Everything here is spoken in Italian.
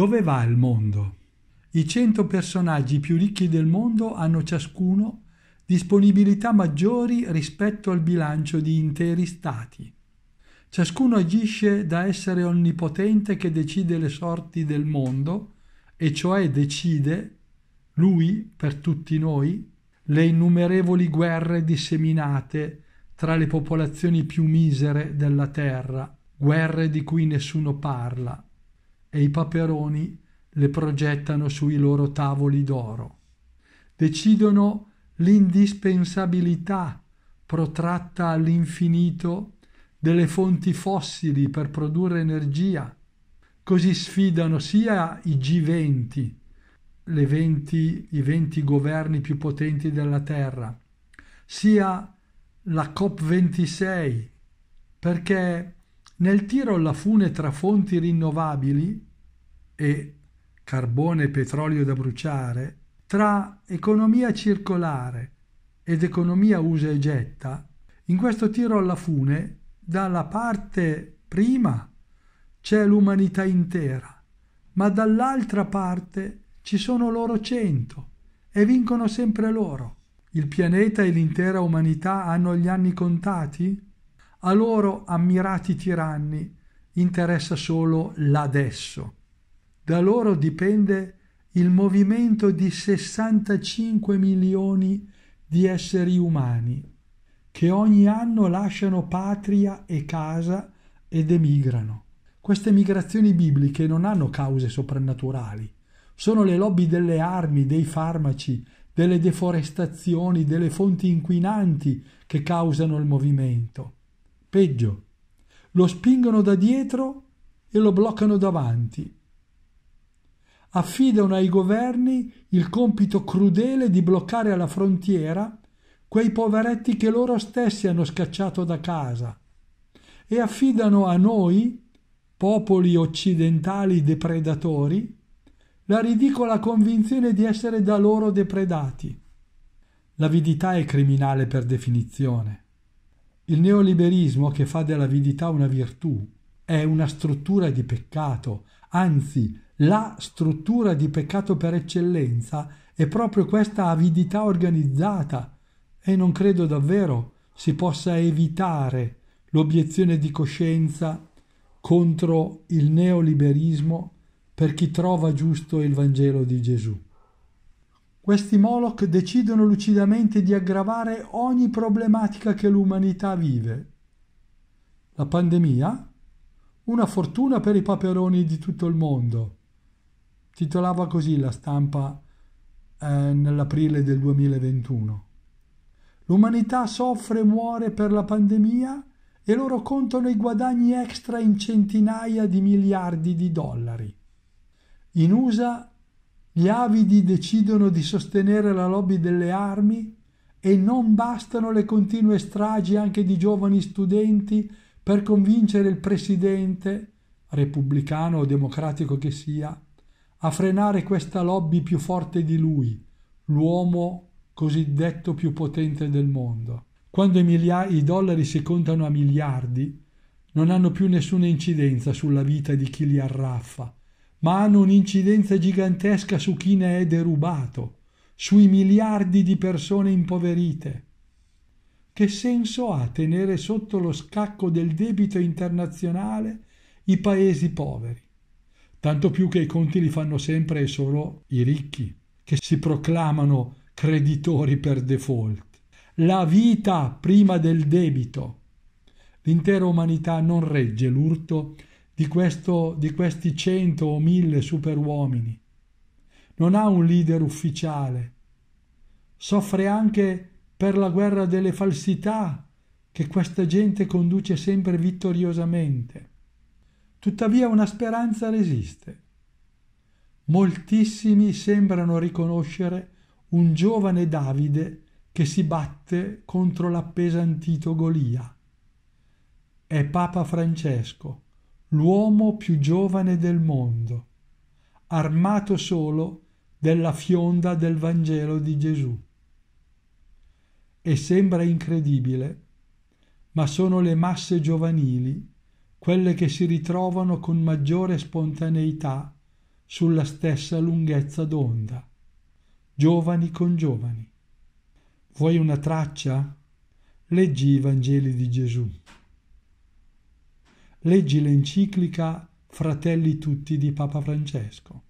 Dove va il mondo? I 100 personaggi più ricchi del mondo hanno ciascuno disponibilità maggiori rispetto al bilancio di interi stati. Ciascuno agisce da essere onnipotente che decide le sorti del mondo, e cioè decide, lui per tutti noi, le innumerevoli guerre disseminate tra le popolazioni più misere della terra, guerre di cui nessuno parla, e i paperoni le progettano sui loro tavoli d'oro. Decidono l'indispensabilità protratta all'infinito delle fonti fossili per produrre energia. Così sfidano sia i G20, 20, i 20 governi più potenti della Terra, sia la COP26, perché nel tiro alla fune tra fonti rinnovabili e carbone e petrolio da bruciare, tra economia circolare ed economia usa e getta, in questo tiro alla fune, dalla parte prima c'è l'umanità intera, ma dall'altra parte ci sono loro cento e vincono sempre loro. Il pianeta e l'intera umanità hanno gli anni contati? A loro ammirati tiranni interessa solo l'adesso. Da loro dipende il movimento di 65 milioni di esseri umani che ogni anno lasciano patria e casa ed emigrano. Queste migrazioni bibliche non hanno cause soprannaturali, sono le lobby delle armi, dei farmaci, delle deforestazioni, delle fonti inquinanti che causano il movimento. Peggio, lo spingono da dietro e lo bloccano davanti affidano ai governi il compito crudele di bloccare alla frontiera quei poveretti che loro stessi hanno scacciato da casa e affidano a noi, popoli occidentali depredatori, la ridicola convinzione di essere da loro depredati. L'avidità è criminale per definizione. Il neoliberismo che fa dell'avidità una virtù è una struttura di peccato, anzi la struttura di peccato per eccellenza è proprio questa avidità organizzata e non credo davvero si possa evitare l'obiezione di coscienza contro il neoliberismo per chi trova giusto il Vangelo di Gesù. Questi Moloch decidono lucidamente di aggravare ogni problematica che l'umanità vive. La pandemia? Una fortuna per i paperoni di tutto il mondo Titolava così la stampa eh, nell'aprile del 2021. L'umanità soffre e muore per la pandemia e loro contano i guadagni extra in centinaia di miliardi di dollari. In USA gli avidi decidono di sostenere la lobby delle armi e non bastano le continue stragi anche di giovani studenti per convincere il presidente, repubblicano o democratico che sia, a frenare questa lobby più forte di lui, l'uomo cosiddetto più potente del mondo. Quando i, milia- i dollari si contano a miliardi, non hanno più nessuna incidenza sulla vita di chi li arraffa, ma hanno un'incidenza gigantesca su chi ne è derubato, sui miliardi di persone impoverite. Che senso ha tenere sotto lo scacco del debito internazionale i paesi poveri? tanto più che i conti li fanno sempre e solo i ricchi, che si proclamano creditori per default. La vita prima del debito. L'intera umanità non regge l'urto di, questo, di questi cento o mille superuomini. Non ha un leader ufficiale. Soffre anche per la guerra delle falsità che questa gente conduce sempre vittoriosamente. Tuttavia una speranza resiste. Moltissimi sembrano riconoscere un giovane Davide che si batte contro l'appesantito Golia. È Papa Francesco, l'uomo più giovane del mondo, armato solo della fionda del Vangelo di Gesù. E sembra incredibile, ma sono le masse giovanili quelle che si ritrovano con maggiore spontaneità sulla stessa lunghezza d'onda, giovani con giovani. Vuoi una traccia? Leggi i Vangeli di Gesù. Leggi l'enciclica Fratelli tutti di Papa Francesco.